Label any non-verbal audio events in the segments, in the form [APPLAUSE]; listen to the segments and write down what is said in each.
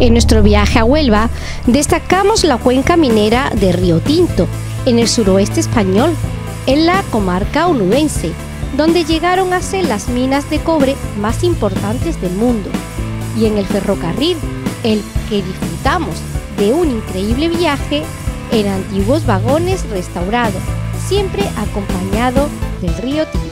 En nuestro viaje a Huelva, destacamos la cuenca minera de Río Tinto, en el suroeste español, en la comarca onubense, donde llegaron a ser las minas de cobre más importantes del mundo, y en el ferrocarril, el que disfrutamos de un increíble viaje en antiguos vagones restaurados, siempre acompañado del río Tinto.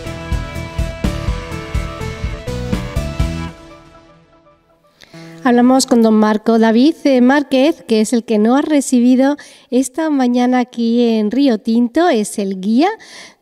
Hablamos con don Marco David eh, Márquez, que es el que no ha recibido esta mañana aquí en Río Tinto, es el guía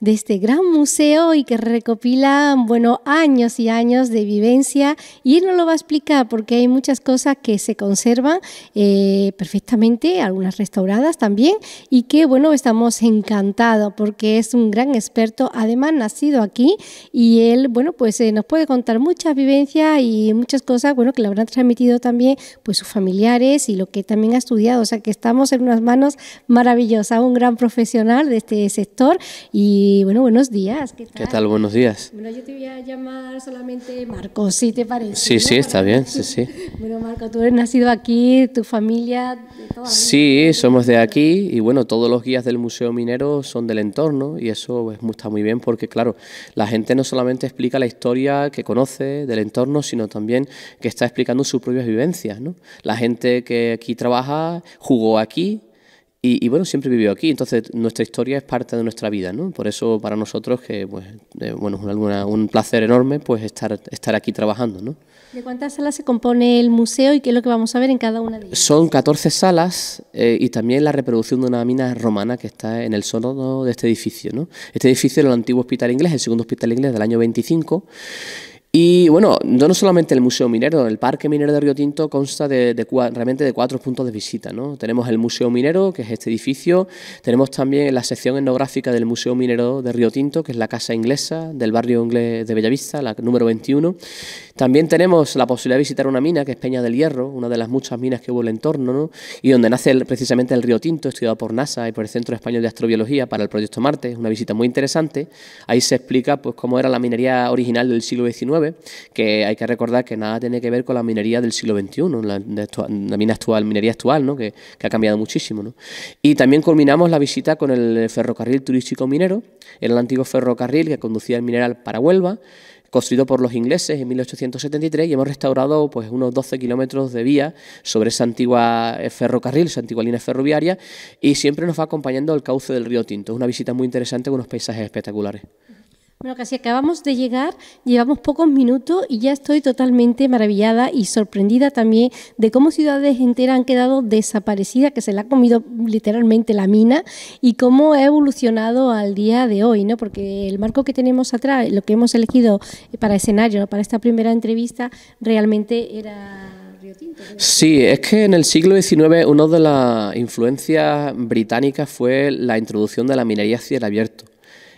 de este gran museo y que recopilan, bueno, años y años de vivencia. Y él nos lo va a explicar porque hay muchas cosas que se conservan eh, perfectamente, algunas restauradas también, y que, bueno, estamos encantados porque es un gran experto, además nacido aquí, y él, bueno, pues eh, nos puede contar muchas vivencias y muchas cosas, bueno, que le habrán transmitido también, pues sus familiares y lo que también ha estudiado. O sea, que estamos en unas manos maravillosas, un gran profesional de este sector y bueno, buenos días. ¿Qué tal? Buenos días. Bueno, yo te voy a llamar solamente Marco, si ¿sí te parece. Sí, sí, está bien, sí, sí. [LAUGHS] bueno, Marco, tú eres nacido aquí, tu familia... De sí, somos de aquí y bueno, todos los guías del Museo Minero son del entorno y eso pues, está muy bien porque claro, la gente no solamente explica la historia que conoce del entorno, sino también que está explicando sus propias vivencias. ¿no? La gente que aquí trabaja jugó aquí y, bueno, siempre vivió aquí, entonces nuestra historia es parte de nuestra vida, ¿no? Por eso para nosotros que, pues, eh, bueno, es un, placer enorme pues estar, estar aquí trabajando, ¿no? ¿De cuántas salas se compone el museo y qué es lo que vamos a ver en cada una de ellas? Son 14 salas eh, y también la reproducción de una mina romana que está en el sótano de este edificio, ¿no? Este edificio era el antiguo hospital inglés, el segundo hospital inglés del año 25 y bueno, no solamente el Museo Minero, el Parque Minero de Río Tinto consta de, realmente de cuatro puntos de visita. ¿no? Tenemos el Museo Minero, que es este edificio, tenemos también la sección etnográfica del Museo Minero de Río Tinto, que es la casa inglesa del barrio inglés de Bellavista, la número 21. También tenemos la posibilidad de visitar una mina, que es Peña del Hierro, una de las muchas minas que hubo en el entorno, ¿no? y donde nace precisamente el Río Tinto, estudiado por NASA y por el Centro Español de Astrobiología para el Proyecto Marte, una visita muy interesante. Ahí se explica pues, cómo era la minería original del siglo XIX que hay que recordar que nada tiene que ver con la minería del siglo XXI, la, mina actual, minería actual, que, ha cambiado muchísimo. Y también culminamos la visita con el ferrocarril turístico minero, el antiguo ferrocarril que conducía el mineral para Huelva, construido por los ingleses en 1873 y hemos restaurado pues unos 12 kilómetros de vía sobre esa antigua eh, ferrocarril, esa antigua línea ferroviaria y siempre nos va acompañando el cauce del río Tinto. Es una visita muy interesante con unos paisajes espectaculares. Bueno, casi acabamos de llegar, llevamos pocos minutos y ya estoy totalmente maravillada y sorprendida también de cómo ciudades enteras han quedado desaparecidas, que se la ha comido literalmente la mina y cómo ha evolucionado al día de hoy, ¿no? Porque el marco que tenemos atrás, lo que hemos elegido eh, para escenario, para esta primera entrevista, realmente era Sí, es que en el siglo XIX una de las influencias británicas fue la introducción de la minería a cielo abierto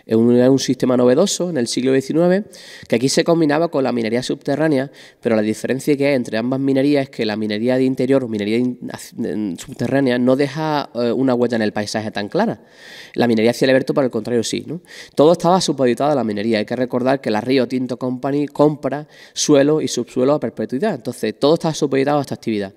es un, sistema novedoso en el siglo XIX que aquí se combinaba con la minería subterránea, pero la diferencia que hay entre ambas minerías es que la minería de interior o minería subterránea no deja eh, una huella en el paisaje tan clara. La minería abierto por el contrario, sí. ¿no? Todo estaba supeditado a la minería. Hay que recordar que la Río Tinto Company compra suelo y subsuelo a perpetuidad. Entonces, todo está supeditado a esta actividad.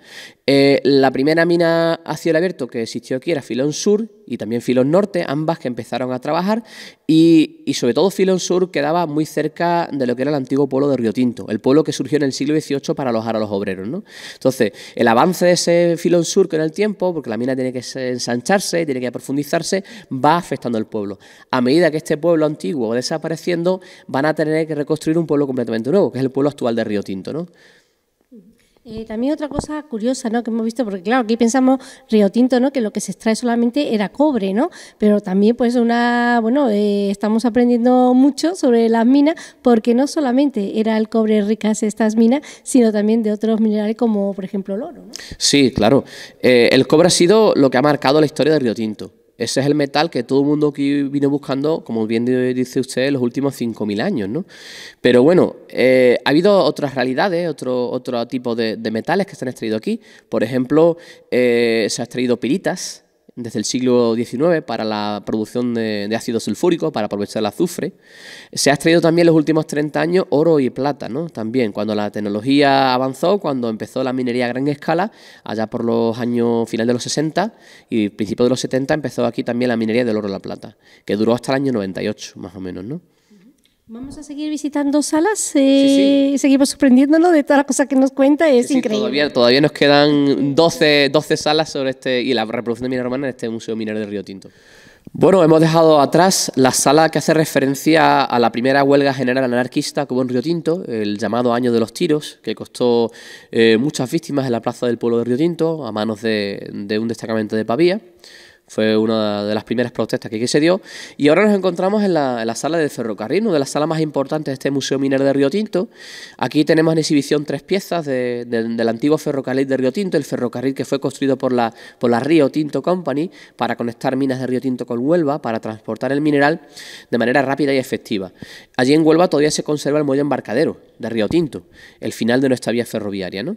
Eh, la primera mina a cielo abierto que existió aquí era Filón Sur y también Filón Norte, ambas que empezaron a trabajar y y, sobre todo Sur quedaba muy cerca de lo que era el antiguo pueblo de Río Tinto, el pueblo que surgió en el siglo XVIII para alojar a los obreros. ¿no? Entonces, el avance de ese Filón Sur con el tiempo, porque la mina tiene que ensancharse, tiene que profundizarse, va afectando al pueblo. A medida que este pueblo antiguo va desapareciendo, van a tener que reconstruir un pueblo completamente nuevo, que es el pueblo actual de Río Tinto. ¿no? también otra cosa curiosa ¿no? que hemos visto, porque claro, aquí pensamos Río Tinto, ¿no? que lo que se extrae solamente era cobre, ¿no? pero también pues una, bueno, eh, estamos aprendiendo mucho sobre las minas, porque no solamente era el cobre ricas estas minas, sino también de otros minerales como por ejemplo el oro. ¿no? Sí, claro. Eh, el cobre ha sido lo que ha marcado la historia de Río Tinto. Ese es el metal que todo el mundo aquí viene buscando, como bien dice usted, los últimos 5.000 años, Pero bueno, eh, ha habido otras realidades, otro, otro tipo de, metales que se han extraído aquí. Por ejemplo, eh, se ha extraído piritas, desde el siglo XIX para la producción de, ácido sulfúrico, para aprovechar el azufre. Se ha extraído también en los últimos 30 años oro y plata, ¿no? También cuando la tecnología avanzó, cuando empezó la minería a gran escala, allá por los años finales de los 60 y principios de los 70 empezó aquí también la minería del oro y la plata, que duró hasta el año 98 más o menos, ¿no? Vamos a seguir visitando salas eh, seguimos sorprendiéndonos de todas las cosas que nos cuenta, es increíble. Todavía, nos quedan 12, 12, salas sobre este y la reproducción de Mina Romana en este Museo Minero de Río Tinto. Bueno, hemos dejado atrás la sala que hace referencia a la primera huelga general anarquista como en Río Tinto, el llamado Año de los Tiros, que costó eh, muchas víctimas en la plaza del pueblo de Río Tinto a manos de, de un destacamento de Pavía. Fue una de las primeras protestas que aquí se dio. Y ahora nos encontramos en la, sala del ferrocarril, una de las salas más importantes de este Museo Minero de Río Tinto. Aquí tenemos en exhibición tres piezas del antiguo ferrocarril de Río Tinto, el ferrocarril que fue construido por la, por la Río Tinto Company para conectar minas de Río Tinto con Huelva, para transportar el mineral de manera rápida y efectiva. Allí en Huelva todavía se conserva el muelle embarcadero de Río Tinto, el final de nuestra vía ferroviaria. ¿no?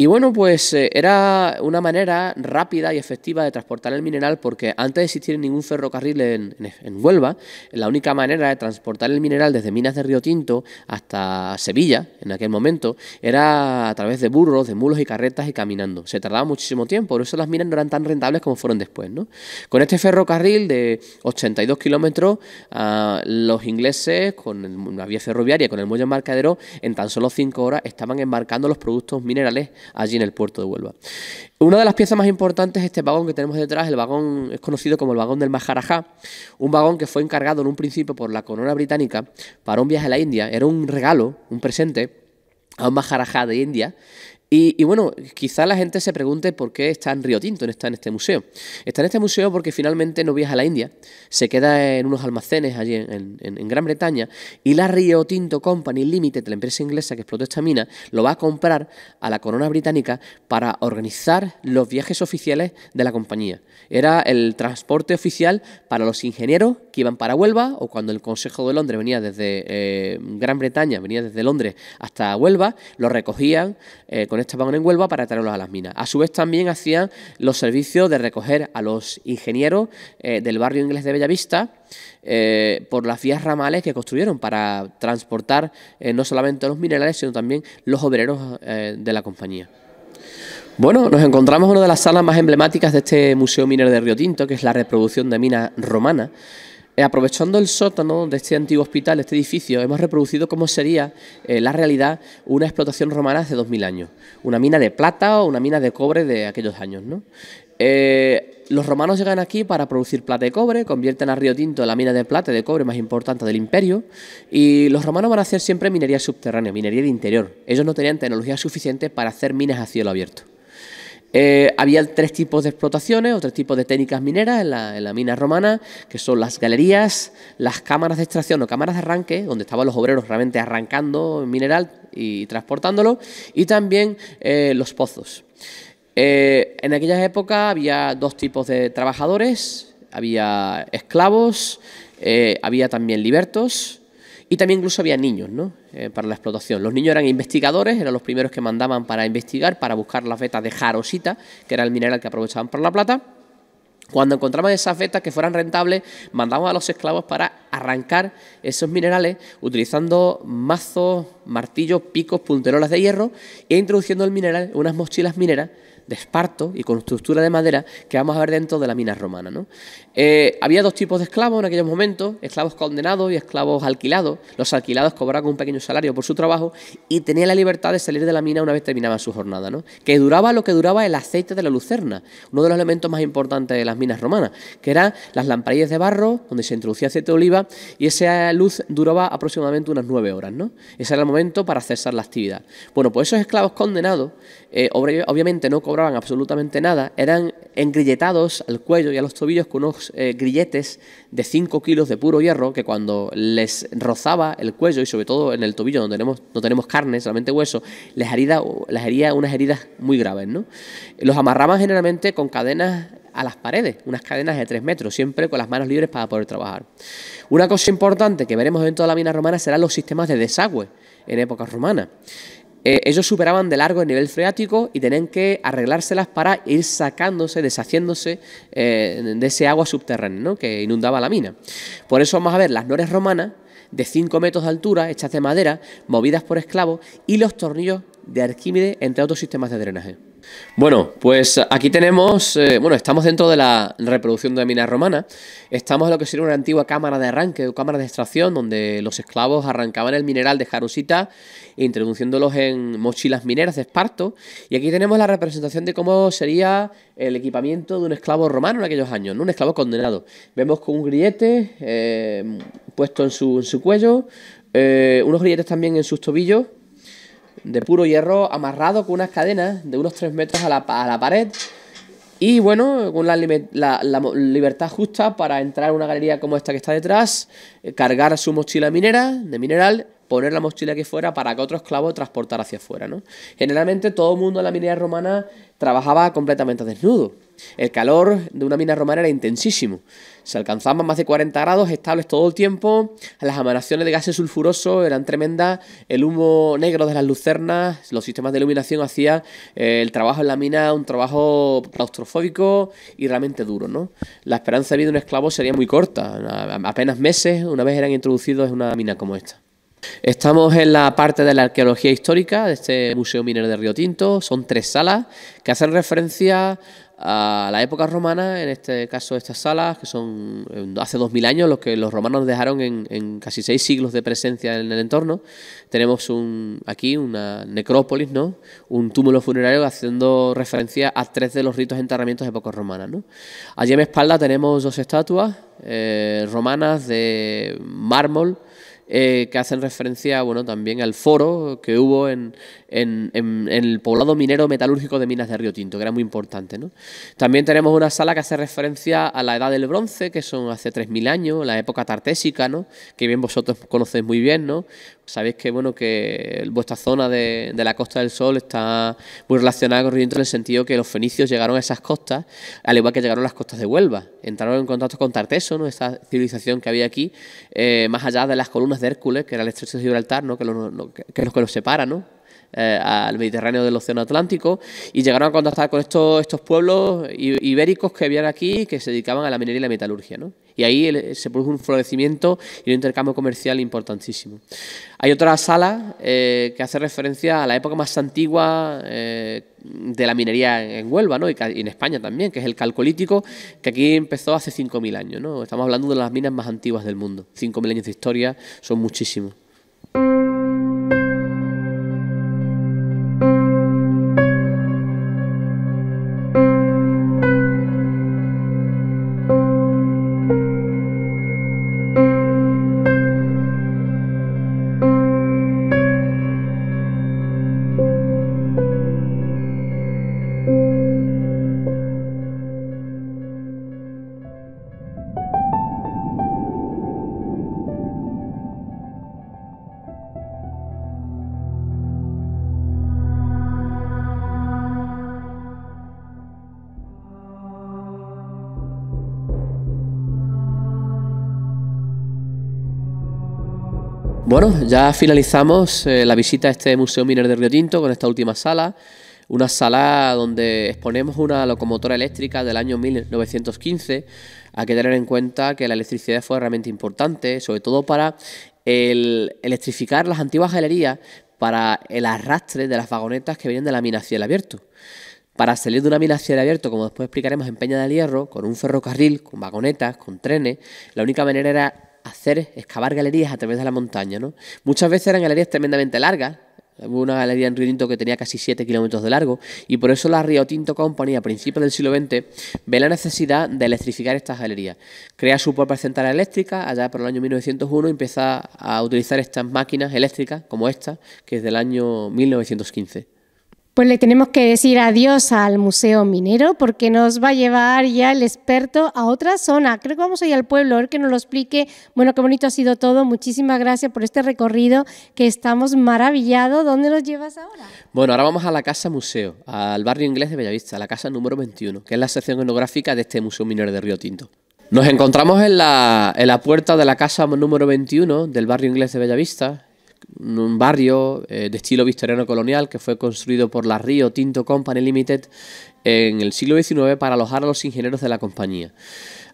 Y bueno, pues eh, era una manera rápida y efectiva de transportar el mineral porque antes de existir ningún ferrocarril en, Huelva, la única manera de transportar el mineral desde Minas de Río Tinto hasta Sevilla, en aquel momento, era a través de burros, de mulos y carretas y caminando. Se tardaba muchísimo tiempo, por eso las minas no eran tan rentables como fueron después. ¿no? Con este ferrocarril de 82 kilómetros, ah, los ingleses, con la vía ferroviaria, y con el muelle embarcadero, en tan solo cinco horas estaban embarcando los productos minerales allí en el puerto de Huelva. Una de las piezas más importantes es este vagón que tenemos detrás, el vagón es conocido como el vagón del Maharajá, un vagón que fue encargado en un principio por la corona británica para un viaje a la India, era un regalo, un presente a un Maharajá de India, y, bueno, quizá la gente se pregunte por qué está en Río Tinto, está en este museo. Está en este museo porque finalmente no viaja a la India, se queda en unos almacenes allí en, Gran Bretaña y la Río Tinto Company Limited, la empresa inglesa que explotó esta mina, lo va a comprar a la corona británica para organizar los viajes oficiales de la compañía. Era el transporte oficial para los ingenieros que iban para Huelva o cuando el Consejo de Londres venía desde eh, Gran Bretaña, venía desde Londres hasta Huelva, lo recogían eh, con estaban en Huelva para traerlos a las minas. A su vez también hacían los servicios de recoger a los ingenieros eh, del barrio inglés de Bellavista eh, por las vías ramales que construyeron para transportar eh, no solamente los minerales, sino también los obreros de la compañía. Bueno, nos encontramos en una de las salas más emblemáticas de este Museo Minero de Río Tinto, que es la reproducción de mina romana. Eh, aprovechando el sótano de este antiguo hospital, este edificio, hemos reproducido cómo sería eh, la realidad una explotación romana hace 2000 años, una mina de plata o una mina de cobre de aquellos años. Eh, los romanos llegan aquí para producir plata y cobre, convierten a Río Tinto en la mina de plata y de cobre más importante del imperio, y los romanos van a hacer siempre minería subterránea, minería de interior. Ellos no tenían tecnología suficiente para hacer minas a cielo abierto. Eh, había tres tipos de explotaciones o tres tipos de técnicas mineras en la, mina romana, que son las galerías, las cámaras de extracción o cámaras de arranque, donde estaban los obreros realmente arrancando mineral y transportándolo, y también eh, los pozos. Eh, en aquella época había dos tipos de trabajadores, había esclavos, había también libertos, y también incluso había niños ¿no? Eh, para la explotación. Los niños eran investigadores, eran los primeros que mandaban para investigar, para buscar las vetas de jarosita, que era el mineral que aprovechaban para la plata. Cuando encontramos esas vetas que fueran rentables, mandaban a los esclavos para arrancar esos minerales utilizando mazos, martillos, picos, punterolas de hierro e introduciendo el mineral en unas mochilas mineras de esparto y con estructura de madera que vamos a ver dentro de la mina romana. ¿no? Eh, había dos tipos de esclavos en aquellos momentos, esclavos condenados y esclavos alquilados. Los alquilados cobraban un pequeño salario por su trabajo y tenían la libertad de salir de la mina una vez terminaba su jornada, que duraba lo que duraba el aceite de la lucerna, uno de los elementos más importantes de las minas romanas, que eran las lamparillas de barro donde se introducía aceite de oliva y esa luz duraba aproximadamente unas nueve horas. ¿no? Ese era el momento para cesar la actividad. Bueno, pues esos esclavos condenados eh, obviamente no cobraban absolutamente nada, eran engrilletados al cuello y a los tobillos con unos eh, grilletes de 5 kilos de puro hierro que cuando les rozaba el cuello y sobre todo en el tobillo donde no tenemos carne, solamente hueso, les, hería unas heridas muy graves. Los amarraban generalmente con cadenas a las paredes, unas cadenas de 3 metros, siempre con las manos libres para poder trabajar. Una cosa importante que veremos dentro de la mina romana serán los sistemas de desagüe en época romana. Eh, ellos superaban de largo el nivel freático y tenían que arreglárselas para ir sacándose, deshaciéndose eh, de ese agua subterránea que inundaba la mina. Por eso vamos a ver las nores romanas de 5 metros de altura, hechas de madera, movidas por esclavos, y los tornillos de Arquímedes, entre otros sistemas de drenaje. Bueno, pues aquí tenemos, eh, bueno, estamos dentro de la reproducción de mina romana, estamos en lo que sería una antigua cámara de arranque o cámara de extracción donde los esclavos arrancaban el mineral de jarusita introduciéndolos en mochilas mineras de esparto y aquí tenemos la representación de cómo sería el equipamiento de un esclavo romano en aquellos años, ¿no? un esclavo condenado. Vemos con un grillete eh, puesto en su, cuello, eh, unos grilletes también en sus tobillos de puro hierro amarrado con unas cadenas de unos 3 metros a la, pared. Y bueno, con la, la, la, libertad justa para entrar a una galería como esta que está detrás, eh, cargar su mochila minera, de mineral, poner la mochila que fuera para que otro esclavo transportara hacia afuera. ¿no? Generalmente todo el mundo en la minería romana trabajaba completamente desnudo. El calor de una mina romana era intensísimo. Se alcanzaban más de 40 grados estables todo el tiempo, las emanaciones de gases sulfurosos eran tremendas, el humo negro de las lucernas, los sistemas de iluminación hacían eh, el trabajo en la mina un trabajo claustrofóbico y realmente duro. ¿no? La esperanza de vida de un esclavo sería muy corta, apenas meses una vez eran introducidos en una mina como esta. Estamos en la parte de la arqueología histórica de este Museo Minero de Río Tinto. Son tres salas que hacen referencia a la época romana, en este caso estas salas, que son eh, hace 2000 años, los que los romanos dejaron en, casi seis siglos de presencia en el entorno. Tenemos aquí una necrópolis, ¿no? un túmulo funerario haciendo referencia a tres de los ritos de enterramiento de época romana. Allí a mi espalda tenemos dos estatuas eh, romanas de mármol eh, que hacen referencia bueno, también al foro que hubo en, el poblado minero metalúrgico de Minas de Río Tinto, que era muy importante. ¿no? También tenemos una sala que hace referencia a la Edad del Bronce, que son hace 3.000 años, la época tartésica, ¿no? que bien vosotros conocéis muy bien. ¿no? Sabéis que, bueno, que vuestra zona de, la Costa del Sol está muy relacionada con Río Tinto en el sentido que los fenicios llegaron a esas costas, al igual que llegaron a las costas de Huelva. Entraron en contacto con Tarteso, ¿no? esta civilización que había aquí, eh, más allá de las columnas de Hércules, que era el estrecho de Gibraltar, ¿no? que, lo, que, es lo que los separa, ¿no? Eh, al Mediterráneo del Océano Atlántico y llegaron a contactar con estos, estos pueblos ibéricos que habían aquí que se dedicaban a la minería y la metalurgia. ¿no? y ahí eh, se produce un florecimiento y un intercambio comercial importantísimo. Hay otra sala eh, que hace referencia a la época más antigua eh, de la minería en Huelva ¿no? y, en España también, que es el calcolítico, que aquí empezó hace 5.000 años. ¿no? Estamos hablando de las minas más antiguas del mundo. 5.000 años de historia son muchísimos. bueno, ya finalizamos eh, la visita a este Museo Miner de Río Tinto con esta última sala. Una sala donde exponemos una locomotora eléctrica del año 1915. Hay que tener en cuenta que la electricidad fue realmente importante, sobre todo para electrificar las antiguas galerías para el arrastre de las vagonetas que venían de la mina a cielo abierto. Para salir de una mina a cielo abierto, como después explicaremos en Peña del Hierro, con un ferrocarril, con vagonetas, con trenes, la única manera era hacer, excavar galerías a través de la montaña, ¿no? Muchas veces eran galerías tremendamente largas, Hubo una galería en Río Tinto que tenía casi 7 kilómetros de largo y por eso la Río Tinto Company a principios del siglo XX ve la necesidad de electrificar estas galerías. Crea su propia central eléctrica, allá por el año 1901 empieza a utilizar estas máquinas eléctricas como esta, que es del año 1915. Pues le tenemos que decir adiós al Museo Minero porque nos va a llevar ya el experto a otra zona. Creo que vamos a ir al pueblo, a ver que nos lo explique. Bueno, qué bonito ha sido todo. Muchísimas gracias por este recorrido que estamos maravillados. ¿Dónde nos llevas ahora? Bueno, ahora vamos a la Casa Museo, al barrio inglés de Bellavista, la casa número 21, que es la sección etnográfica de este Museo Minero de Río Tinto. Nos encontramos en la, en la puerta de la casa número 21 del barrio inglés de Bellavista, un barrio eh, de estilo victoriano colonial que fue construido por la Río Tinto Company Limited en el siglo XIX para alojar a los ingenieros de la compañía.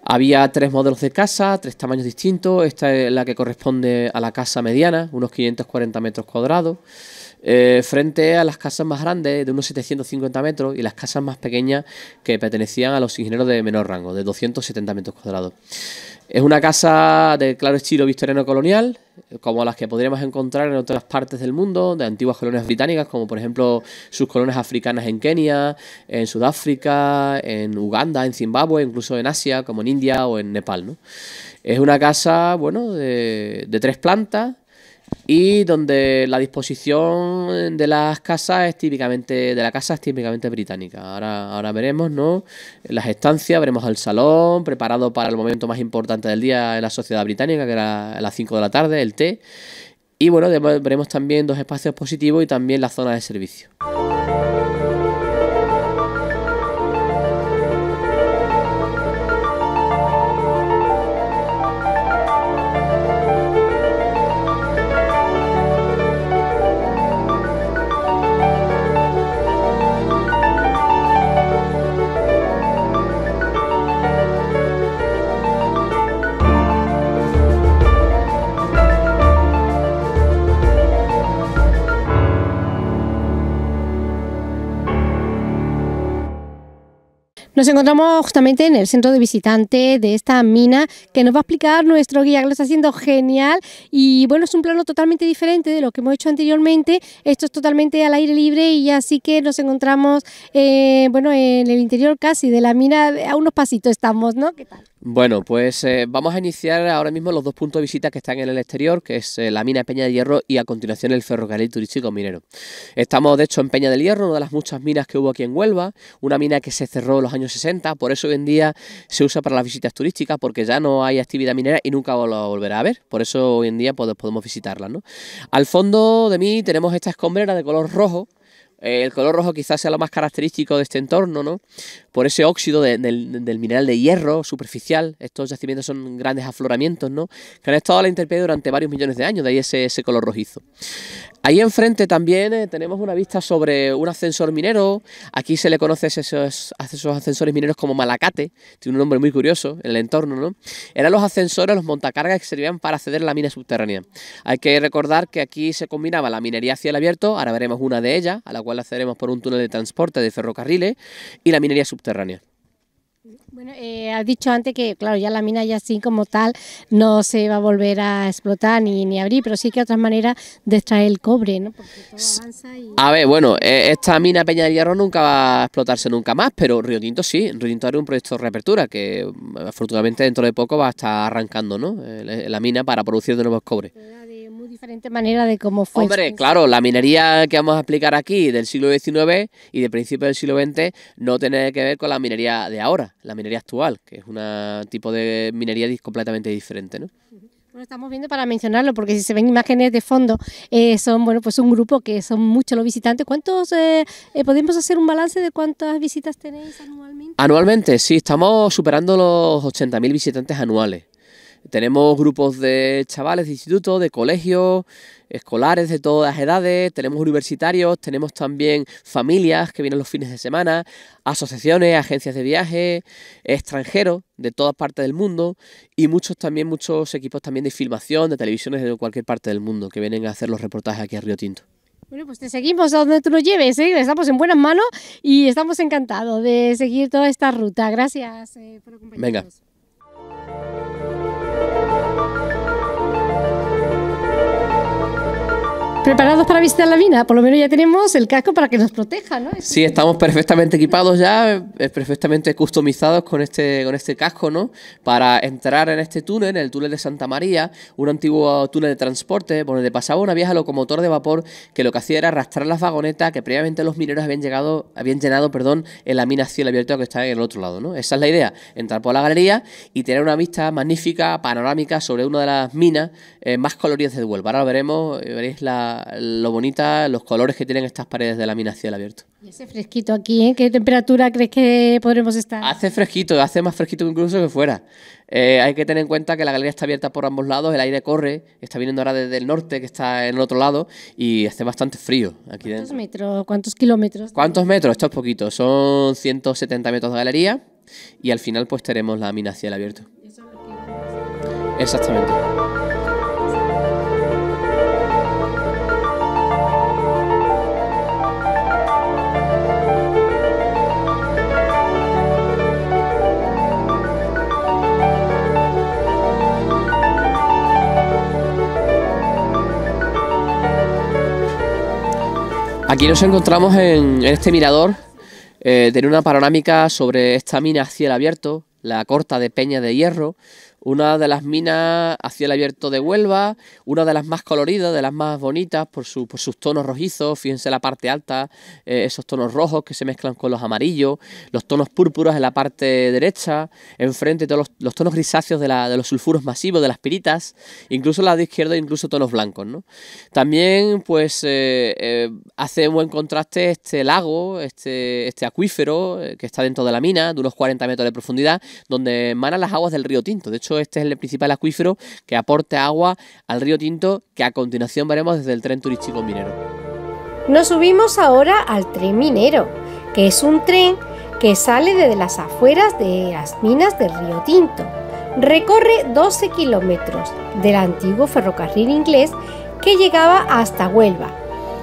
Había tres modelos de casa, tres tamaños distintos. Esta es la que corresponde a la casa mediana, unos 540 metros cuadrados. Eh, frente a las casas más grandes, de unos 750 metros, y las casas más pequeñas que pertenecían a los ingenieros de menor rango, de 270 metros cuadrados. Es una casa de claro estilo victoriano colonial, como las que podríamos encontrar en otras partes del mundo, de antiguas colonias británicas, como por ejemplo sus colonias africanas en Kenia, en Sudáfrica, en Uganda, en Zimbabue, incluso en Asia, como en India o en Nepal. ¿no? Es una casa, bueno, de, de tres plantas, y donde la disposición de las casas es típicamente de la casa es típicamente británica. Ahora, ahora veremos, ¿no? Las estancias, veremos el salón preparado para el momento más importante del día en la sociedad británica, que era a las 5 de la tarde, el té. Y bueno, veremos también dos espacios positivos y también la zona de servicio. Nos encontramos justamente en el centro de visitante de esta mina que nos va a explicar nuestro guía, que lo está haciendo genial. Y bueno, es un plano totalmente diferente de lo que hemos hecho anteriormente. Esto es totalmente al aire libre y así que nos encontramos, eh, bueno, en el interior casi de la mina, a unos pasitos estamos, ¿no? ¿Qué tal? Bueno, pues eh, vamos a iniciar ahora mismo los dos puntos de visita que están en el exterior, que es eh, la mina Peña de Hierro y a continuación el ferrocarril turístico minero. Estamos de hecho en Peña del Hierro, una de las muchas minas que hubo aquí en Huelva, una mina que se cerró en los años 60, por eso hoy en día se usa para las visitas turísticas porque ya no hay actividad minera y nunca volverá a ver, por eso hoy en día pues, podemos visitarla. ¿no? Al fondo de mí tenemos esta escombrera de color rojo, eh, el color rojo quizás sea lo más característico de este entorno, ¿no? por ese óxido del, mineral de hierro superficial. Estos yacimientos son grandes afloramientos, ¿no? Que han estado a la intemperie durante varios millones de años, de ahí ese, color rojizo. Ahí enfrente también eh, tenemos una vista sobre un ascensor minero. Aquí se le conoce esos, esos, ascensores mineros como Malacate, tiene un nombre muy curioso en el entorno, ¿no? Eran los ascensores, los montacargas que servían para acceder a la mina subterránea. Hay que recordar que aquí se combinaba la minería a cielo abierto, ahora veremos una de ellas, a la cual accederemos por un túnel de transporte de ferrocarriles, y la minería subterránea bueno, eh, has dicho antes que, claro, ya la mina ya así como tal no se va a volver a explotar ni, ni abrir, pero sí que otras maneras de extraer el cobre, ¿no? A ver, bueno, e, esta mina Peña del Hierro nunca va a explotarse nunca más, pero Río Tinto sí, Río Tinto era un proyecto de reapertura que mm, afortunadamente dentro de poco va a estar arrancando, ¿no? Eh, la mina para producir de nuevo cobre. Diferente manera de cómo fue. Hombre, claro, la minería que vamos a explicar aquí del siglo XIX y de principios del siglo XX no tiene que ver con la minería de ahora, la minería actual, que es un tipo de minería completamente diferente, ¿no? estamos viendo para mencionarlo, porque si se ven imágenes de fondo, eh, son bueno pues un grupo que son muchos los visitantes. ¿Cuántos eh, eh, podemos hacer un balance de cuántas visitas tenéis anualmente? Anualmente, sí, estamos superando los 80.000 visitantes anuales. Tenemos grupos de chavales de institutos, de colegios, escolares de todas edades, tenemos universitarios, tenemos también familias que vienen los fines de semana, asociaciones, agencias de viaje, extranjeros de todas partes del mundo y muchos también, muchos equipos también de filmación, de televisiones de cualquier parte del mundo que vienen a hacer los reportajes aquí a Río Tinto. Bueno, pues te seguimos a donde tú nos lleves, ¿eh? estamos en buenas manos y estamos encantados de seguir toda esta ruta. Gracias eh, por acompañarnos. Venga. ¿Preparados para visitar la mina? Por lo menos ya tenemos el casco para que nos proteja, ¿no? Sí, estamos perfectamente equipados ya, eh, perfectamente customizados con este, con este casco, ¿no? Para entrar en este túnel, en el túnel de Santa María, un antiguo túnel de transporte por donde pasaba una vieja locomotora de vapor que lo que hacía era arrastrar las vagonetas que previamente los mineros habían, llegado, habían llenado perdón, en la mina cielo abierto que está en el otro lado, ¿no? Esa es la idea, entrar por la galería y tener una vista magnífica, panorámica, sobre una de las minas eh, más coloridas de Huelva. Ahora lo veremos, eh, veréis la lo bonita, los colores que tienen estas paredes de la mina cielo abierto. Y ese fresquito aquí, ¿eh? ¿Qué temperatura crees que podremos estar? Hace fresquito, hace más fresquito incluso que fuera. Eh, hay que tener en cuenta que la galería está abierta por ambos lados, el aire corre, está viniendo ahora desde el norte, que está en el otro lado, y hace bastante frío aquí ¿Cuántos metros? ¿Cuántos kilómetros? ¿Cuántos metros? Esto es poquito, son 170 metros de galería, y al final pues tenemos la mina cielo abierto. Exactamente. Aquí nos encontramos en, este mirador. Eh, una panorámica sobre esta mina a cielo abierto, la corta de Peña de Hierro, una de las minas a cielo abierto de Huelva, una de las más coloridas, de las más bonitas por, sus tonos rojizos, fíjense la parte alta, eh, esos tonos rojos que se mezclan con los amarillos, los tonos púrpuras en la parte derecha, enfrente todos los, tonos grisáceos de, los sulfuros masivos, de las piritas, incluso la de izquierda incluso tonos blancos. También pues eh, eh, hace buen contraste este lago, este, este acuífero que está dentro de la mina, de unos 40 metros de profundidad, donde emanan las aguas del río Tinto. De hecho, este es el principal acuífero que aporta agua al río Tinto que a continuación veremos desde el tren turístico minero. Nos subimos ahora al tren minero, que es un tren que sale desde las afueras de las minas del río Tinto. Recorre 12 kilómetros del antiguo ferrocarril inglés que llegaba hasta Huelva.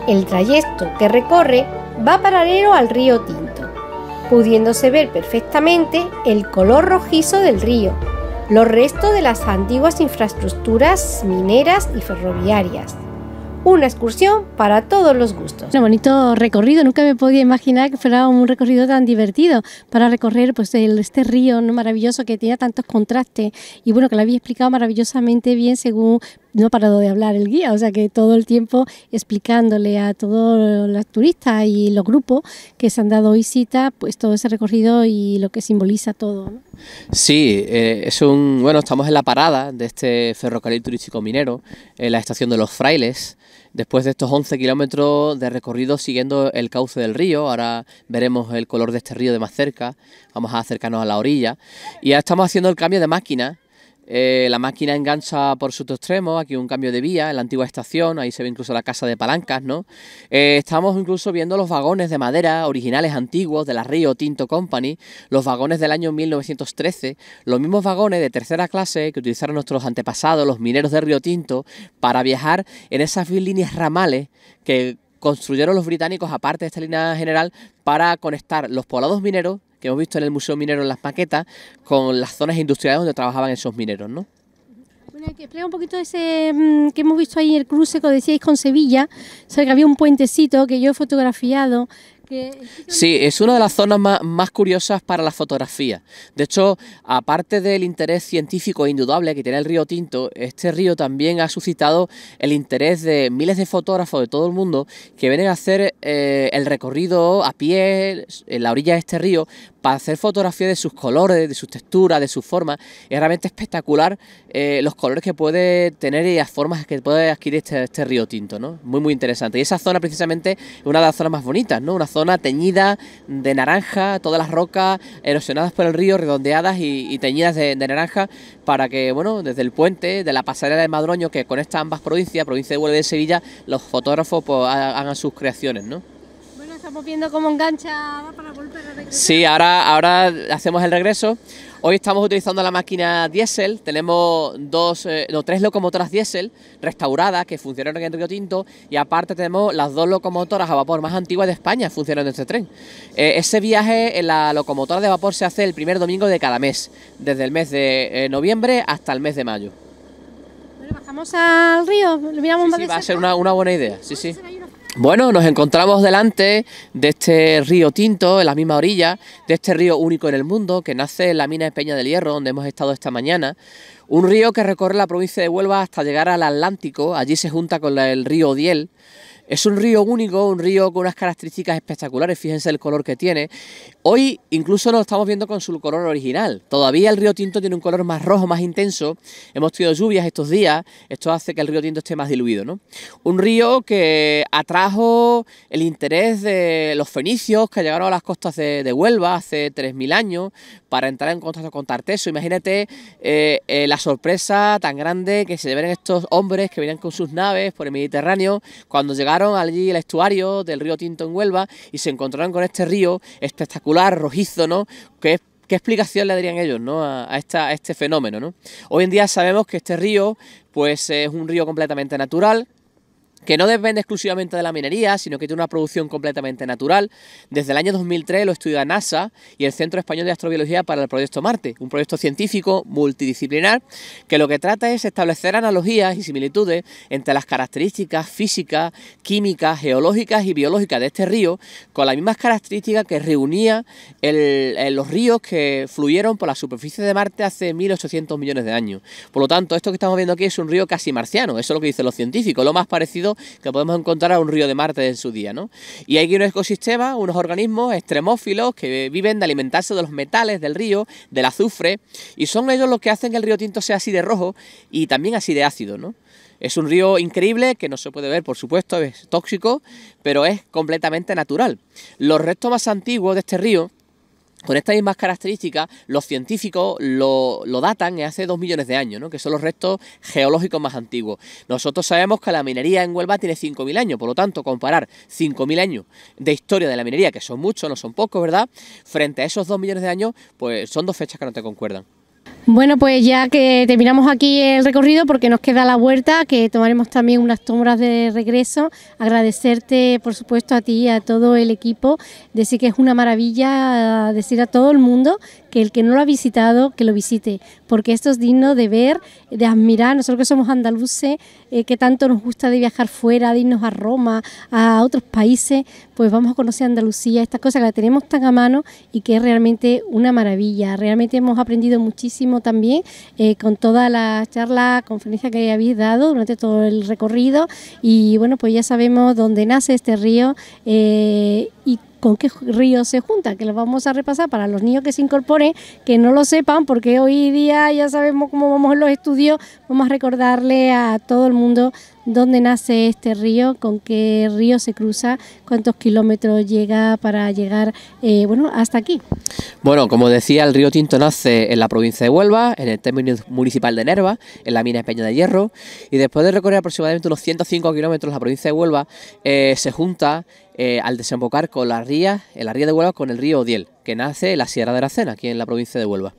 El trayecto que recorre va paralelo al río Tinto, pudiéndose ver perfectamente el color rojizo del río los restos de las antiguas infraestructuras mineras y ferroviarias. Una excursión para todos los gustos. Un bonito recorrido, nunca me podía imaginar que fuera un recorrido tan divertido para recorrer pues, este río maravilloso que tenía tantos contrastes y bueno, que lo había explicado maravillosamente bien según no ha parado de hablar el guía, o sea que todo el tiempo explicándole a todos los turistas y los grupos que se han dado visita, pues todo ese recorrido y lo que simboliza todo. Sí, eh, es un, bueno, estamos en la parada de este ferrocarril turístico minero, en la estación de los frailes, después de estos 11 kilómetros de recorrido siguiendo el cauce del río, ahora veremos el color de este río de más cerca, vamos a acercarnos a la orilla, y ya estamos haciendo el cambio de máquina eh, la máquina engancha por su extremo, aquí un cambio de vía, en la antigua estación, ahí se ve incluso la casa de palancas, ¿no? Eh, estamos incluso viendo los vagones de madera originales antiguos de la Río Tinto Company, los vagones del año 1913, los mismos vagones de tercera clase que utilizaron nuestros antepasados, los mineros de Río Tinto, para viajar en esas líneas ramales que construyeron los británicos, aparte de esta línea general, para conectar los poblados mineros que hemos visto en el Museo Minero en las maquetas con las zonas industriales donde trabajaban esos mineros, ¿no? Bueno, que explica un poquito ese mm, que hemos visto ahí el cruce que decíais con Sevilla, o sea, que había un puentecito que yo he fotografiado Sí, es una de las zonas más, curiosas para la fotografía. De hecho, aparte del interés científico indudable que tiene el río Tinto, este río también ha suscitado el interés de miles de fotógrafos de todo el mundo que vienen a hacer eh, el recorrido a pie en la orilla de este río para hacer fotografía de sus colores, de sus texturas, de sus formas. Es realmente espectacular eh, los colores que puede tener y las formas que puede adquirir este, este, río Tinto, ¿no? Muy, muy interesante. Y esa zona precisamente es una de las zonas más bonitas, ¿no? Una zona zona teñida de naranja, todas las rocas erosionadas por el río, redondeadas y, teñidas de, naranja, para que, bueno, desde el puente, de la pasarela de Madroño, que conecta ambas provincias, provincia de Huelva y de Sevilla, los fotógrafos pues, hagan sus creaciones, ¿no? Estamos viendo cómo engancha para volver a Sí, ahora, ahora hacemos el regreso. Hoy estamos utilizando la máquina diésel, tenemos dos, eh, tres locomotoras diésel restauradas que funcionan en Río Tinto y aparte tenemos las dos locomotoras a vapor más antiguas de España funcionando en este tren. Eh, ese viaje en la locomotora de vapor se hace el primer domingo de cada mes, desde el mes de eh, noviembre hasta el mes de mayo. bajamos al río, miramos sí, va a ser una, una buena idea, sí, sí. Bueno, nos encontramos delante de este río Tinto, en la misma orilla, de este río único en el mundo, que nace en la mina de Peña del Hierro, donde hemos estado esta mañana. Un río que recorre la provincia de Huelva hasta llegar al Atlántico, allí se junta con el río Odiel. Es un río único, un río con unas características espectaculares, fíjense el color que tiene. Hoy incluso lo estamos viendo con su color original. Todavía el río Tinto tiene un color más rojo, más intenso. Hemos tenido lluvias estos días, esto hace que el río Tinto esté más diluido, ¿no? Un río que atrajo el interés de los fenicios que llegaron a las costas de, Huelva hace 3.000 años para entrar en contacto con Tarteso. Imagínate eh, eh, la sorpresa tan grande que se llevaron estos hombres que venían con sus naves por el Mediterráneo cuando llegaron allí el estuario del río Tinto en Huelva y se encontraron con este río espectacular, rojizo, ¿no? ¿Qué explicación le darían ellos ¿no? a, este fenómeno? Hoy en día sabemos que este río pues, es un río completamente natural, que no depende exclusivamente de la minería, sino que tiene una producción completamente natural. Desde el año 2003 lo estudia NASA y el Centro Español de Astrobiología para el Proyecto Marte, un proyecto científico multidisciplinar que lo que trata es establecer analogías y similitudes entre las características físicas, químicas, geológicas y biológicas de este río con las mismas características que reunía los ríos que fluyeron por la superficie de Marte hace 1800 millones de años. Por lo tanto, esto que estamos viendo aquí es un río casi marciano, eso es lo que dicen los científicos, lo más parecido que podemos encontrar a un río de Marte en su día, Y hay un ecosistema, unos organismos extremófilos que viven de alimentarse de los metales del río, del azufre, y son ellos los que hacen que el río Tinto sea así de rojo y también así de ácido, ¿no? Es un río increíble que no se puede ver, por supuesto, es tóxico, pero es completamente natural. Los restos más antiguos de este río con estas mismas características, los científicos lo, datan hace dos millones de años, ¿no? que son los restos geológicos más antiguos. Nosotros sabemos que la minería en Huelva tiene 5.000 años, por lo tanto, comparar 5.000 años de historia de la minería, que son muchos, no son pocos, ¿verdad? Frente a esos dos millones de años, pues son dos fechas que no te concuerdan. Bueno, pues ya que terminamos aquí el recorrido, porque nos queda la vuelta, que tomaremos también unas tomas de regreso. Agradecerte, por supuesto, a ti y a todo el equipo. Decir que es una maravilla, decir a todo el mundo que el que no lo ha visitado, que lo visite, porque esto es digno de ver, de admirar. Nosotros que somos andaluces, eh, que tanto nos gusta de viajar fuera, de irnos a Roma, a otros países, pues vamos a conocer Andalucía, estas cosas que la tenemos tan a mano y que es realmente una maravilla. Realmente hemos aprendido muchísimo también eh, con toda la charla, conferencia que habéis dado durante todo el recorrido y bueno, pues ya sabemos dónde nace este río eh, con qué río se junta, que lo vamos a repasar para los niños que se incorporen, que no lo sepan, porque hoy día ya sabemos cómo vamos en los estudios, vamos a recordarle a todo el mundo dónde nace este río, con qué río se cruza, cuántos kilómetros llega para llegar eh, bueno, hasta aquí. Bueno, como decía, el río Tinto nace en la provincia de Huelva, en el término municipal de Nerva, en la mina de Peña de Hierro, y después de recorrer aproximadamente unos 105 kilómetros la provincia de Huelva, eh, se junta eh, al desembocar con la ría, en la ría de Huelva con el río Odiel, que nace en la Sierra de Aracena, aquí en la provincia de Huelva.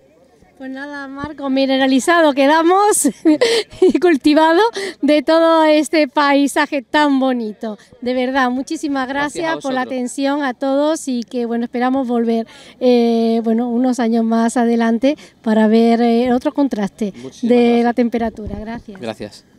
Pues nada, Marco, mineralizado quedamos [LAUGHS] y cultivado de todo este paisaje tan bonito. De verdad, muchísimas gracias, por la atención a todos y que bueno, esperamos volver eh, bueno, unos años más adelante para ver eh, otro contraste de la temperatura. Gracias. Gracias.